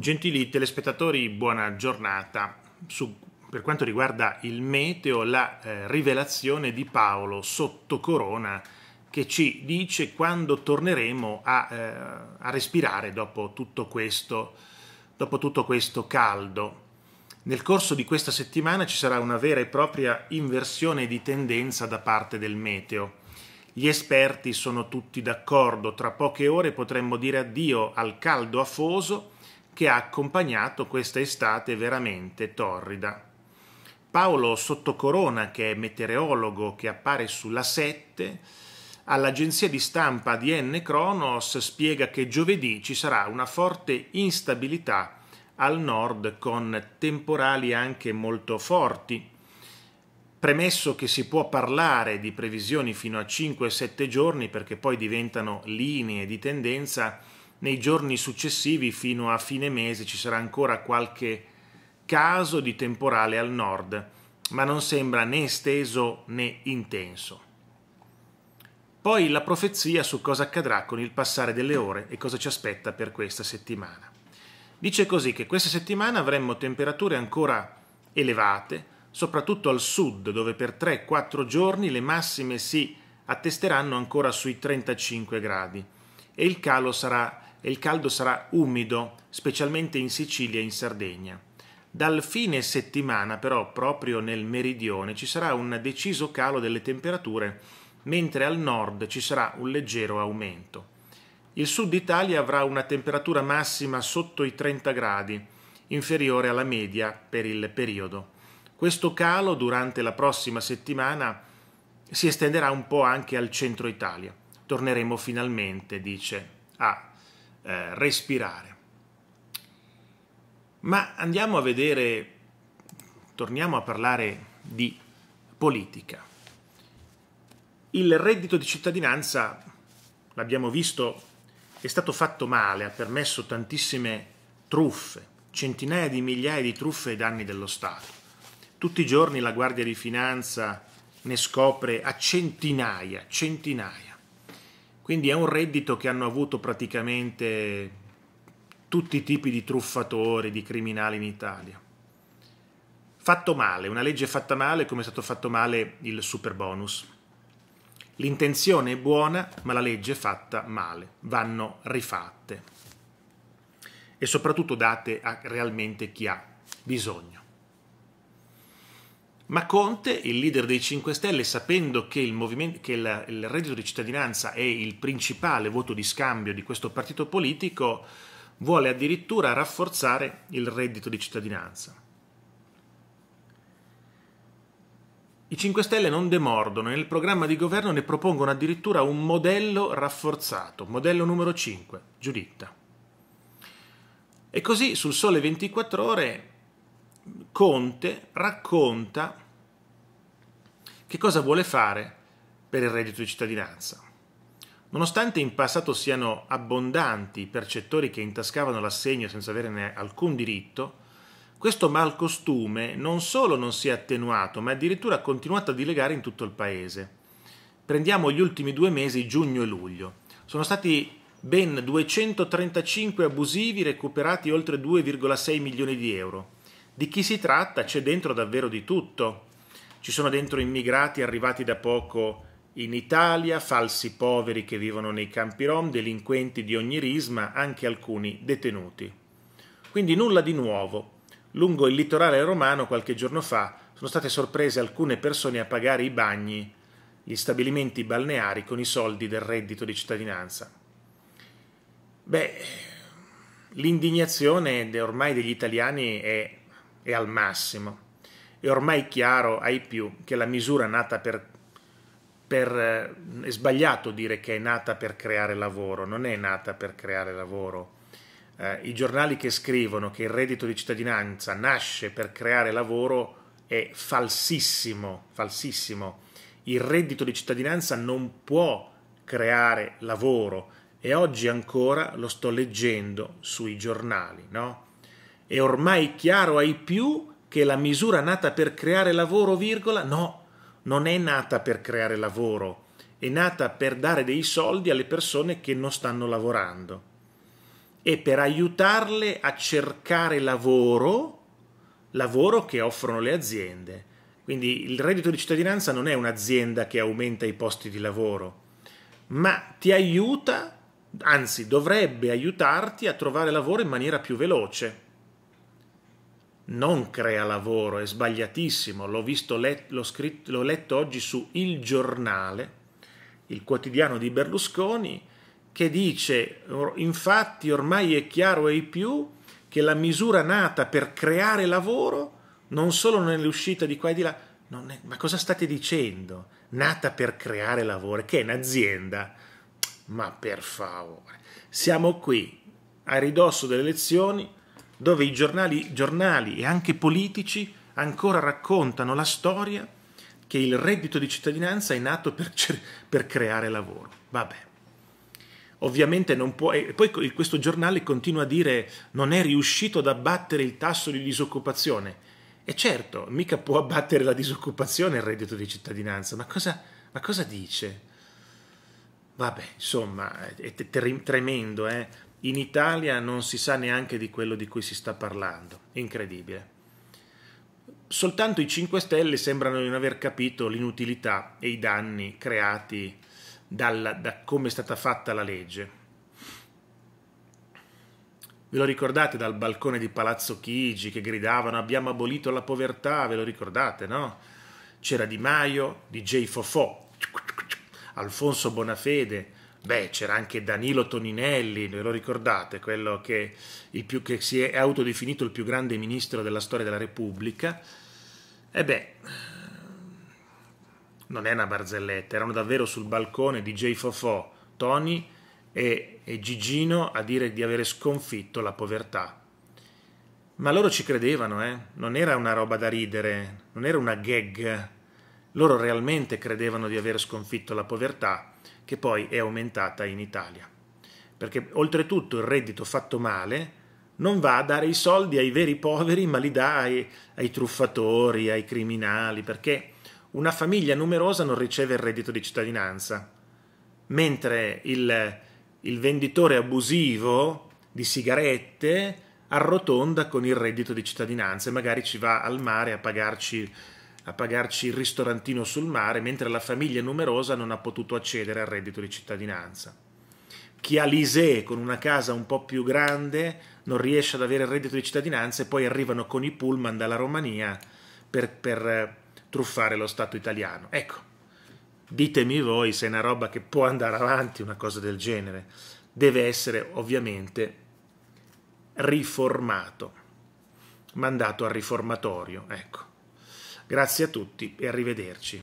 Gentili telespettatori, buona giornata. Su, per quanto riguarda il meteo, la eh, rivelazione di Paolo sotto corona che ci dice quando torneremo a, eh, a respirare dopo tutto, questo, dopo tutto questo caldo. Nel corso di questa settimana ci sarà una vera e propria inversione di tendenza da parte del meteo. Gli esperti sono tutti d'accordo, tra poche ore potremmo dire addio al caldo afoso che ha accompagnato questa estate veramente torrida. Paolo Sottocorona, che è meteorologo che appare sulla 7, all'agenzia di stampa ADN Kronos spiega che giovedì ci sarà una forte instabilità al nord con temporali anche molto forti. Premesso che si può parlare di previsioni fino a 5-7 giorni perché poi diventano linee di tendenza, nei giorni successivi fino a fine mese ci sarà ancora qualche caso di temporale al nord, ma non sembra né esteso né intenso. Poi la profezia su cosa accadrà con il passare delle ore e cosa ci aspetta per questa settimana. Dice così che questa settimana avremmo temperature ancora elevate, soprattutto al sud, dove per 3-4 giorni le massime si attesteranno ancora sui 35 gradi e il calo sarà e il caldo sarà umido, specialmente in Sicilia e in Sardegna. Dal fine settimana però, proprio nel meridione, ci sarà un deciso calo delle temperature, mentre al nord ci sarà un leggero aumento. Il sud Italia avrà una temperatura massima sotto i 30 gradi, inferiore alla media per il periodo. Questo calo durante la prossima settimana si estenderà un po' anche al centro Italia. Torneremo finalmente, dice, a eh, respirare. Ma andiamo a vedere, torniamo a parlare di politica. Il reddito di cittadinanza, l'abbiamo visto, è stato fatto male, ha permesso tantissime truffe, centinaia di migliaia di truffe ai danni dello Stato. Tutti i giorni la Guardia di Finanza ne scopre a centinaia, centinaia. Quindi è un reddito che hanno avuto praticamente tutti i tipi di truffatori, di criminali in Italia. Fatto male, una legge fatta male come è stato fatto male il super bonus. L'intenzione è buona, ma la legge è fatta male, vanno rifatte e soprattutto date a realmente chi ha bisogno. Ma Conte, il leader dei 5 Stelle, sapendo che, il, che il, il, reddito di cittadinanza è il principale voto di scambio di questo partito politico, vuole addirittura rafforzare il reddito di cittadinanza. I 5 Stelle non demordono e nel programma di governo ne propongono addirittura un modello rafforzato, modello numero 5, Giuditta. E così sul Sole 24 ore Conte racconta che cosa vuole fare per il reddito di cittadinanza. Nonostante in passato siano abbondanti i percettori che intascavano l'assegno senza averne alcun diritto, questo malcostume non solo non si è attenuato, ma addirittura ha continuato a dilegare in tutto il paese. Prendiamo gli ultimi due mesi, giugno e luglio. Sono stati ben 235 abusivi recuperati oltre 2,6 milioni di euro. Di chi si tratta? C'è dentro davvero di tutto. Ci sono dentro immigrati arrivati da poco in Italia, falsi poveri che vivono nei campi rom, delinquenti di ogni risma, anche alcuni detenuti. Quindi nulla di nuovo. Lungo il litorale romano qualche giorno fa sono state sorprese alcune persone a pagare i bagni, gli stabilimenti balneari con i soldi del reddito di cittadinanza. Beh, l'indignazione ormai degli italiani è è al massimo. È ormai chiaro ai più che la misura è nata per, per... Eh, è sbagliato dire che è nata per creare lavoro, non è nata per creare lavoro. Eh, I giornali che scrivono che il reddito di cittadinanza nasce per creare lavoro è falsissimo, falsissimo. Il reddito di cittadinanza non può creare lavoro e oggi ancora lo sto leggendo sui giornali, no? È ormai chiaro ai più che la misura nata per creare lavoro, virgola, no, non è nata per creare lavoro, è nata per dare dei soldi alle persone che non stanno lavorando e per aiutarle a cercare lavoro, lavoro che offrono le aziende. Quindi il reddito di cittadinanza non è un'azienda che aumenta i posti di lavoro, ma ti aiuta, anzi dovrebbe aiutarti a trovare lavoro in maniera più veloce non crea lavoro, è sbagliatissimo, l'ho, let, l'ho, scritto, l'ho letto oggi su Il Giornale, il quotidiano di Berlusconi, che dice infatti ormai è chiaro ai più che la misura nata per creare lavoro non solo nell'uscita di qua e di là, è, ma cosa state dicendo? Nata per creare lavoro, che è un'azienda? Ma per favore, siamo qui a ridosso delle elezioni, dove i giornali, giornali e anche politici ancora raccontano la storia che il reddito di cittadinanza è nato per, per creare lavoro. Vabbè. Ovviamente non può... E poi questo giornale continua a dire non è riuscito ad abbattere il tasso di disoccupazione. E certo, mica può abbattere la disoccupazione il reddito di cittadinanza, ma cosa, ma cosa dice? Vabbè, insomma, è tremendo, eh? In Italia non si sa neanche di quello di cui si sta parlando, incredibile. Soltanto i 5 Stelle sembrano non aver capito l'inutilità e i danni creati dalla, da come è stata fatta la legge. Ve lo ricordate dal balcone di Palazzo Chigi che gridavano abbiamo abolito la povertà, ve lo ricordate, no? C'era Di Maio, DJ Fofò, Alfonso Bonafede, Beh, c'era anche Danilo Toninelli, ve lo ricordate, quello che, più, che, si è autodefinito il più grande ministro della storia della Repubblica. E eh beh, non è una barzelletta, erano davvero sul balcone DJ Fofò, Tony e, e Gigino a dire di avere sconfitto la povertà. Ma loro ci credevano, eh? Non era una roba da ridere, non era una gag loro realmente credevano di aver sconfitto la povertà, che poi è aumentata in Italia. Perché oltretutto il reddito fatto male non va a dare i soldi ai veri poveri, ma li dà ai, ai truffatori, ai criminali, perché una famiglia numerosa non riceve il reddito di cittadinanza, mentre il, il venditore abusivo di sigarette arrotonda con il reddito di cittadinanza e magari ci va al mare a pagarci a pagarci il ristorantino sul mare, mentre la famiglia numerosa non ha potuto accedere al reddito di cittadinanza. Chi ha l'ISE con una casa un po' più grande non riesce ad avere il reddito di cittadinanza e poi arrivano con i pullman dalla Romania per, per eh, truffare lo Stato italiano. Ecco, ditemi voi se è una roba che può andare avanti, una cosa del genere. Deve essere ovviamente riformato, mandato al riformatorio, ecco. Grazie a tutti e arrivederci.